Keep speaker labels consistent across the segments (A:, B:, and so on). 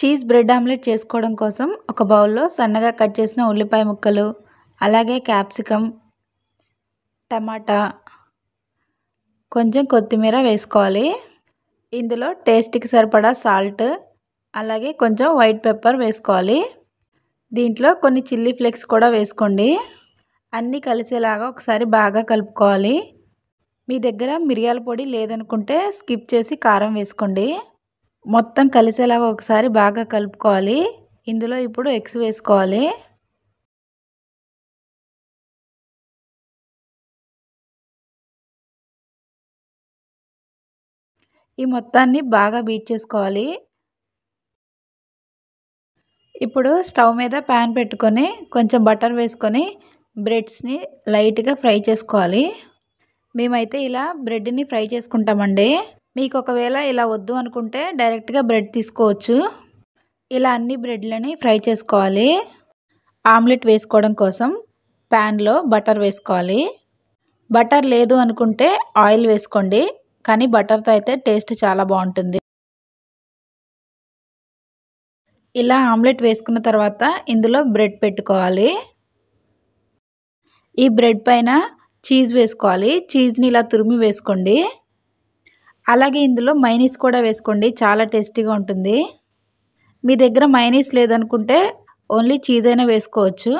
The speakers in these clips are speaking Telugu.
A: చీజ్ బ్రెడ్ ఆమ్లెట్ చేసుకోవడం కోసం ఒక బౌల్లో సన్నగా కట్ చేసిన ఉల్లిపాయ ముక్కలు అలాగే క్యాప్సికమ్ టమాటా కొంచెం కొత్తిమీర వేసుకోవాలి ఇందులో టేస్ట్కి సరిపడా సాల్ట్ అలాగే కొంచెం వైట్ పెప్పర్ వేసుకోవాలి దీంట్లో కొన్ని చిల్లీ ఫ్లేక్స్ కూడా వేసుకోండి అన్నీ కలిసేలాగా ఒకసారి బాగా కలుపుకోవాలి మీ దగ్గర మిరియాల పొడి లేదనుకుంటే స్కిప్ చేసి కారం వేసుకోండి మొత్తం కలిసేలాగా ఒకసారి బాగా కలుపుకోవాలి ఇందులో ఇప్పుడు ఎగ్స్ వేసుకోవాలి ఈ మొత్తాన్ని బాగా బీట్ చేసుకోవాలి ఇప్పుడు స్టవ్ మీద ప్యాన్ పెట్టుకొని కొంచెం బటర్ వేసుకొని బ్రెడ్స్ని లైట్గా ఫ్రై చేసుకోవాలి మేమైతే ఇలా బ్రెడ్ని ఫ్రై చేసుకుంటామండి మీకు ఒకవేళ ఇలా వద్దు అనుకుంటే డైరెక్ట్గా బ్రెడ్ తీసుకోవచ్చు ఇలా అన్ని బ్రెడ్లని ఫ్రై చేసుకోవాలి ఆమ్లెట్ వేసుకోవడం కోసం ప్యాన్లో బటర్ వేసుకోవాలి బటర్ లేదు అనుకుంటే ఆయిల్ వేసుకోండి కానీ బటర్తో అయితే టేస్ట్ చాలా బాగుంటుంది ఇలా ఆమ్లెట్ వేసుకున్న తర్వాత ఇందులో బ్రెడ్ పెట్టుకోవాలి ఈ బ్రెడ్ పైన చీజ్ వేసుకోవాలి చీజ్ని ఇలా తురిమి వేసుకోండి అలాగే ఇందులో మైనీస్ కూడా వేసుకోండి చాలా టేస్టీగా ఉంటుంది మీ దగ్గర మైనీస్ లేదనుకుంటే ఓన్లీ చీజ్ అయినా వేసుకోవచ్చు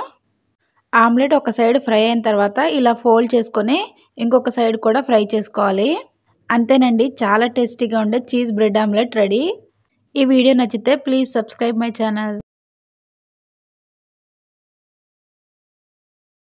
A: ఆమ్లెట్ ఒక సైడ్ ఫ్రై అయిన తర్వాత ఇలా ఫోల్డ్ చేసుకొని ఇంకొక సైడ్ కూడా ఫ్రై చేసుకోవాలి అంతేనండి చాలా టేస్టీగా ఉండే చీజ్ బ్రెడ్ ఆమ్లెట్ రెడీ ఈ వీడియో నచ్చితే ప్లీజ్ సబ్స్క్రైబ్ మై ఛానల్